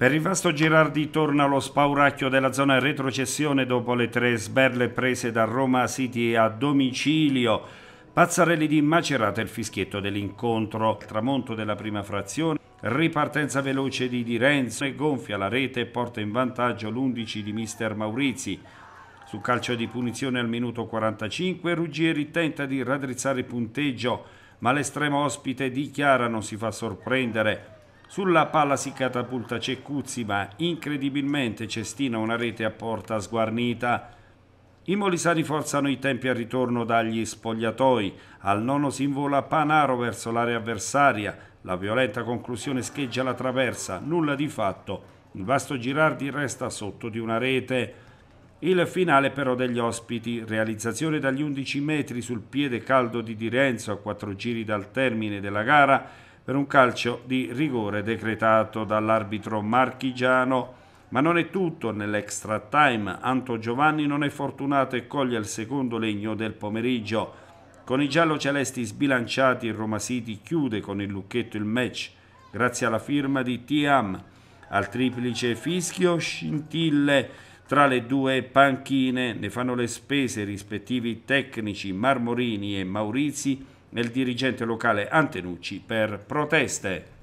Per il vasto Girardi torna lo spauracchio della zona retrocessione dopo le tre sberle prese da Roma City a domicilio, Pazzarelli di Macerata il fischietto dell'incontro, tramonto della prima frazione, ripartenza veloce di Di Renzo e gonfia la rete e porta in vantaggio l'11 di mister Maurizi. Su calcio di punizione al minuto 45 Ruggieri tenta di raddrizzare il punteggio, ma l'estremo ospite dichiara non si fa sorprendere sulla palla si catapulta Ceccuzzi, ma incredibilmente cestina una rete a porta sguarnita. I molisani forzano i tempi al ritorno dagli spogliatoi. Al nono si invola Panaro verso l'area avversaria. La violenta conclusione scheggia la traversa. Nulla di fatto. Il vasto Girardi resta sotto di una rete. Il finale però degli ospiti, realizzazione dagli 11 metri sul piede caldo di Direnzo a quattro giri dal termine della gara, per un calcio di rigore decretato dall'arbitro marchigiano. Ma non è tutto, nell'extra time Anto Giovanni non è fortunato e coglie il secondo legno del pomeriggio. Con i giallo-celesti sbilanciati il Roma City chiude con il lucchetto il match grazie alla firma di Tiam. Al triplice fischio scintille tra le due panchine ne fanno le spese i rispettivi tecnici Marmorini e Maurizi nel dirigente locale Antenucci per proteste